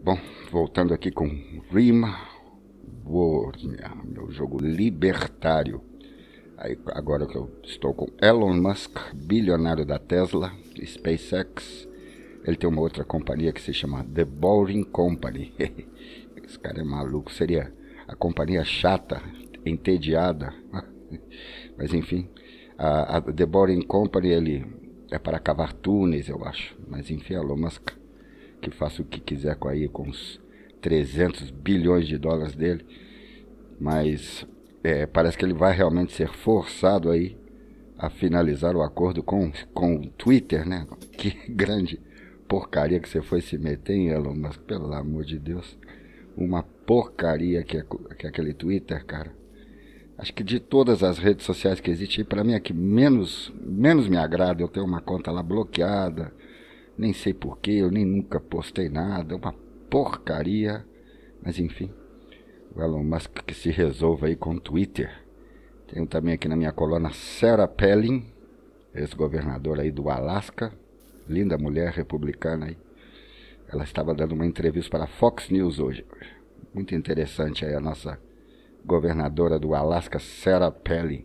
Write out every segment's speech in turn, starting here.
Bom, voltando aqui com Rima Borgia, meu jogo libertário. Aí, agora que eu estou com Elon Musk, bilionário da Tesla, SpaceX. Ele tem uma outra companhia que se chama The Boring Company. Esse cara é maluco, seria a companhia chata, entediada. Mas enfim, a, a The Boring Company ele é para cavar túneis, eu acho. Mas enfim, Elon Musk que faça o que quiser com aí, com os 300 bilhões de dólares dele, mas é, parece que ele vai realmente ser forçado aí a finalizar o acordo com, com o Twitter, né? Que grande porcaria que você foi se meter, em Elon Musk? Pelo amor de Deus. Uma porcaria que é, que é aquele Twitter, cara. Acho que de todas as redes sociais que existem, para mim é que menos, menos me agrada. Eu tenho uma conta lá bloqueada nem sei porquê, eu nem nunca postei nada, uma porcaria. Mas enfim, o Elon Musk que se resolva aí com o Twitter. Tenho também aqui na minha coluna Sarah Palin, ex-governadora aí do Alasca, linda mulher republicana aí. Ela estava dando uma entrevista para a Fox News hoje. Muito interessante aí a nossa governadora do Alasca, Sarah Palin.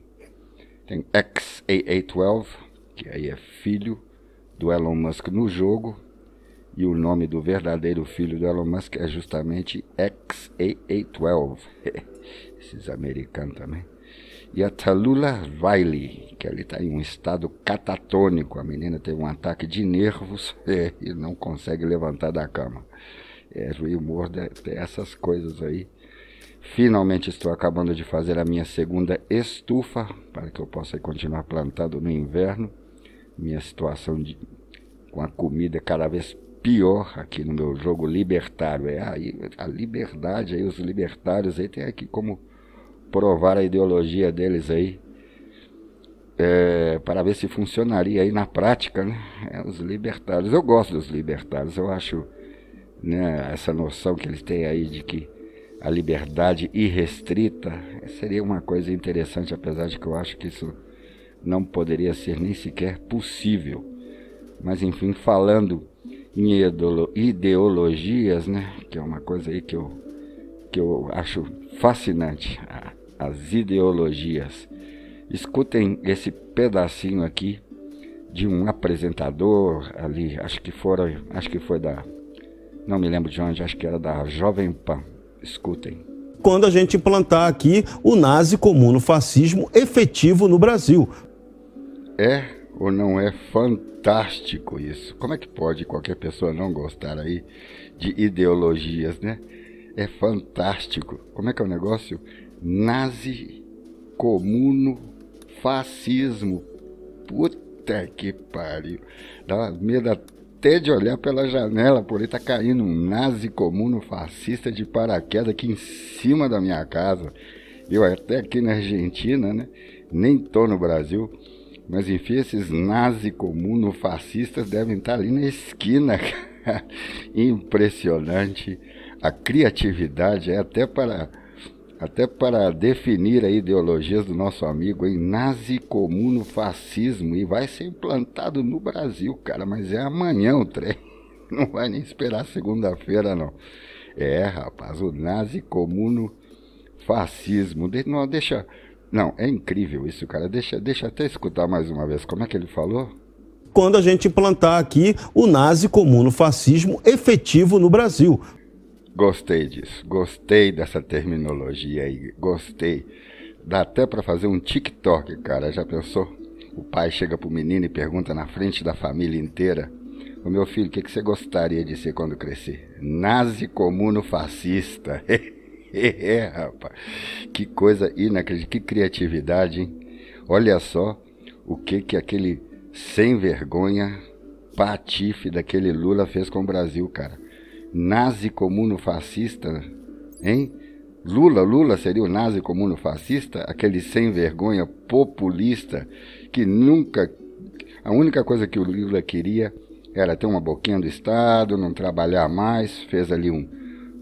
Tem XAA12, que aí é filho do Elon Musk no jogo. E o nome do verdadeiro filho do Elon Musk é justamente XAA12. Esses americanos também. E a Talula Riley, que ela está em um estado catatônico. A menina teve um ataque de nervos e não consegue levantar da cama. É, o humor dessas coisas aí. Finalmente estou acabando de fazer a minha segunda estufa para que eu possa continuar plantado no inverno minha situação de, com a comida cada vez pior aqui no meu jogo libertário. É aí a liberdade aí, os libertários aí tem aqui como provar a ideologia deles aí. É, para ver se funcionaria aí na prática, né? É, os libertários. Eu gosto dos libertários, eu acho né, essa noção que eles têm aí de que a liberdade irrestrita seria uma coisa interessante, apesar de que eu acho que isso não poderia ser nem sequer possível. Mas enfim, falando em ideologias, né, que é uma coisa aí que eu, que eu acho fascinante, as ideologias. Escutem esse pedacinho aqui de um apresentador ali, acho que fora, acho que foi da não me lembro de onde, acho que era da Jovem Pan. Escutem quando a gente implantar aqui o nazi comuno fascismo efetivo no Brasil. É ou não é fantástico isso? Como é que pode qualquer pessoa não gostar aí de ideologias, né? É fantástico. Como é que é o negócio? Nazi, comuno, fascismo. Puta que pariu. Dá medo até de olhar pela janela, por aí tá caindo um nazi comuno fascista de paraquedas aqui em cima da minha casa. Eu até aqui na Argentina, né? Nem tô no Brasil. Mas enfim, esses nazi comuno-fascistas devem estar ali na esquina. Cara. Impressionante. A criatividade é até para até para definir a ideologias do nosso amigo em nazi comuno fascismo e vai ser implantado no Brasil, cara, mas é amanhã o trem. Não vai nem esperar segunda-feira não. É, rapaz, o nazi comuno fascismo. De, não, deixa não, é incrível isso, cara. Deixa, deixa até escutar mais uma vez. Como é que ele falou? Quando a gente implantar aqui o nazi comum no fascismo efetivo no Brasil. Gostei disso. Gostei dessa terminologia aí. Gostei. Dá até para fazer um TikTok, cara. Já pensou? O pai chega pro menino e pergunta na frente da família inteira: "O meu filho, o que, que você gostaria de ser quando crescer?" Nazi comuno fascista. É, é, rapaz. Que coisa inacreditável, que criatividade, hein? Olha só o que que aquele sem vergonha patife daquele Lula fez com o Brasil, cara. Nazi comuno fascista, hein? Lula, Lula seria o nazi comuno fascista, aquele sem vergonha populista que nunca a única coisa que o Lula queria era ter uma boquinha do Estado, não trabalhar mais, fez ali um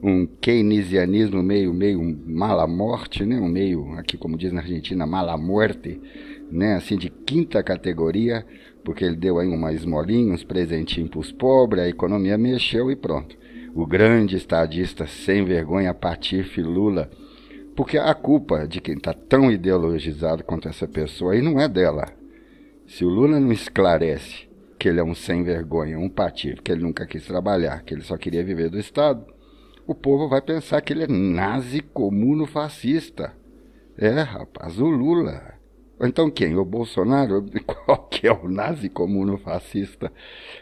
um keynesianismo meio, meio mala morte, né? um meio, aqui como diz na Argentina, mala morte, né? assim de quinta categoria, porque ele deu aí uma esmolinha, uns presentinhos para os pobres, a economia mexeu e pronto. O grande estadista sem vergonha, Patife Lula, porque a culpa de quem está tão ideologizado quanto essa pessoa aí não é dela. Se o Lula não esclarece que ele é um sem vergonha, um patife, que ele nunca quis trabalhar, que ele só queria viver do Estado, o povo vai pensar que ele é nazi comuno fascista. É, rapaz, o Lula. Ou então quem? O Bolsonaro? Qual que é o nazi comuno fascista?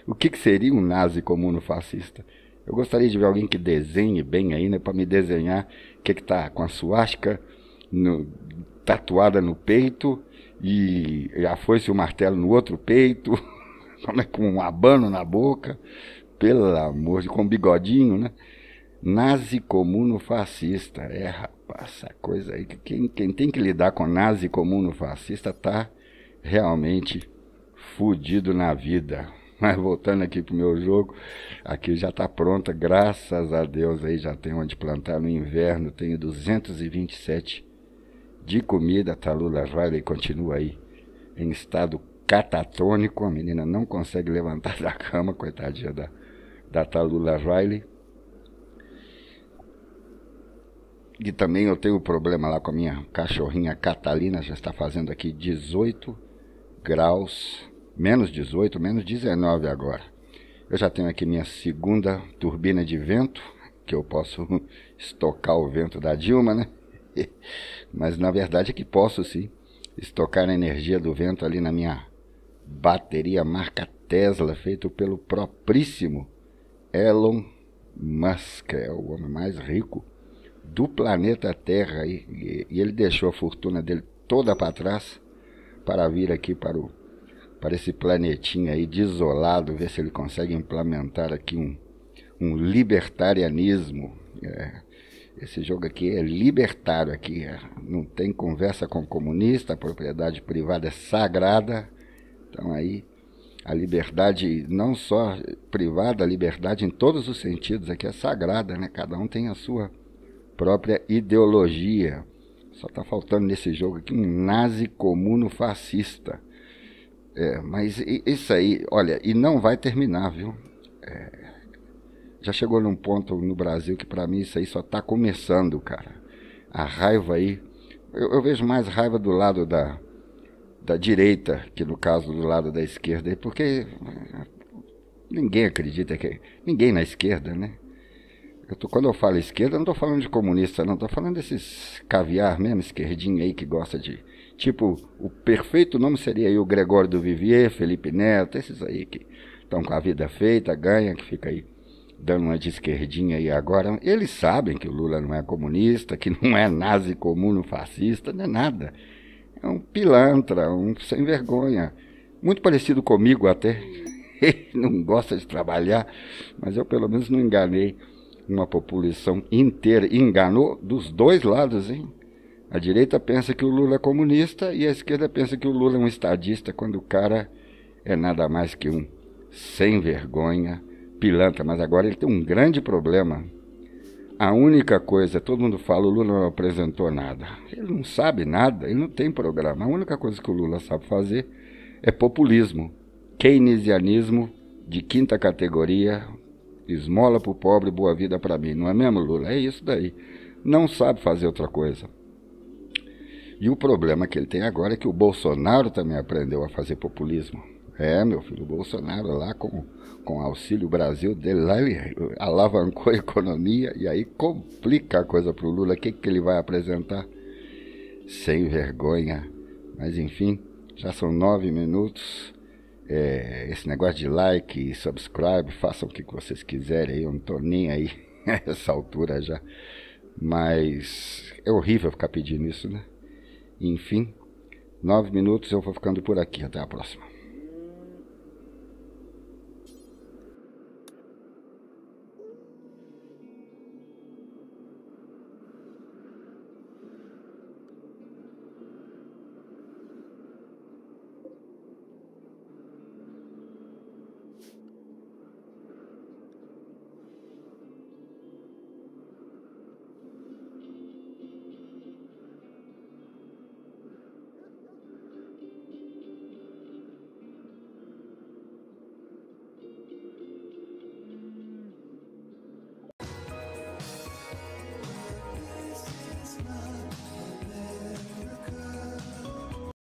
O que, que seria um nazi comuno fascista? Eu gostaria de ver alguém que desenhe bem aí, né? Para me desenhar o que, que tá com a suástica no, tatuada no peito e já foi se o martelo no outro peito, como é com um abano na boca, pelo amor de com um bigodinho, né? Nazi comuno fascista. É, rapaz, essa coisa aí. Quem, quem tem que lidar com nazi comuno fascista tá realmente fudido na vida. Mas voltando aqui pro meu jogo, aqui já tá pronta, graças a Deus aí já tem onde plantar no inverno, tenho 227 de comida, Talula tá, Riley continua aí em estado catatônico, a menina não consegue levantar da cama, coitadinha da, da Talula Riley. E também eu tenho problema lá com a minha cachorrinha Catalina, já está fazendo aqui 18 graus, menos 18, menos 19 agora. Eu já tenho aqui minha segunda turbina de vento, que eu posso estocar o vento da Dilma, né? Mas na verdade é que posso sim estocar a energia do vento ali na minha bateria marca Tesla, feito pelo própríssimo Elon Musk, é o homem mais rico do planeta Terra. E, e ele deixou a fortuna dele toda para trás para vir aqui para, o, para esse planetinha aí desolado, ver se ele consegue implementar aqui um, um libertarianismo. É, esse jogo aqui é libertário aqui, é, não tem conversa com comunista, a propriedade privada é sagrada. Então aí a liberdade não só privada, a liberdade em todos os sentidos aqui é sagrada, né? Cada um tem a sua própria ideologia. Só está faltando nesse jogo aqui um nazi comuno fascista. É, mas isso aí, olha, e não vai terminar, viu? É, já chegou num ponto no Brasil que para mim isso aí só está começando, cara. A raiva aí. Eu, eu, vejo mais raiva do lado da, da direita que no caso do lado da esquerda, porque é, ninguém acredita que. Ninguém na esquerda, né? Eu tô, quando eu falo esquerda, não estou falando de comunista, não. Estou falando desses caviar mesmo, esquerdinho aí que gosta de. Tipo, o perfeito nome seria aí o Gregório do Vivier, Felipe Neto, esses aí que estão com a vida feita, ganha, que fica aí dando uma de esquerdinha aí agora. Eles sabem que o Lula não é comunista, que não é nazi comum, fascista, não é nada. É um pilantra, um sem vergonha. Muito parecido comigo até. Ele não gosta de trabalhar, mas eu pelo menos não enganei uma população inteira enganou dos dois lados, hein? A direita pensa que o Lula é comunista e a esquerda pensa que o Lula é um estadista, quando o cara é nada mais que um sem vergonha, pilantra. Mas agora ele tem um grande problema. A única coisa, todo mundo fala, o Lula não apresentou nada. Ele não sabe nada, ele não tem programa. A única coisa que o Lula sabe fazer é populismo, keynesianismo de quinta categoria, Esmola para o pobre, boa vida para mim. Não é mesmo, Lula? É isso daí. Não sabe fazer outra coisa. E o problema que ele tem agora é que o Bolsonaro também aprendeu a fazer populismo. É, meu filho, o Bolsonaro lá com, com Auxílio Brasil dele, lá ele alavancou a economia e aí complica a coisa para o Lula. O que, que ele vai apresentar? Sem vergonha. Mas enfim, já são nove minutos é, esse negócio de like, subscribe, façam o que vocês quiserem aí, eu não tô nem aí nessa altura já. Mas é horrível ficar pedindo isso, né? Enfim, nove minutos, eu vou ficando por aqui. Até a próxima.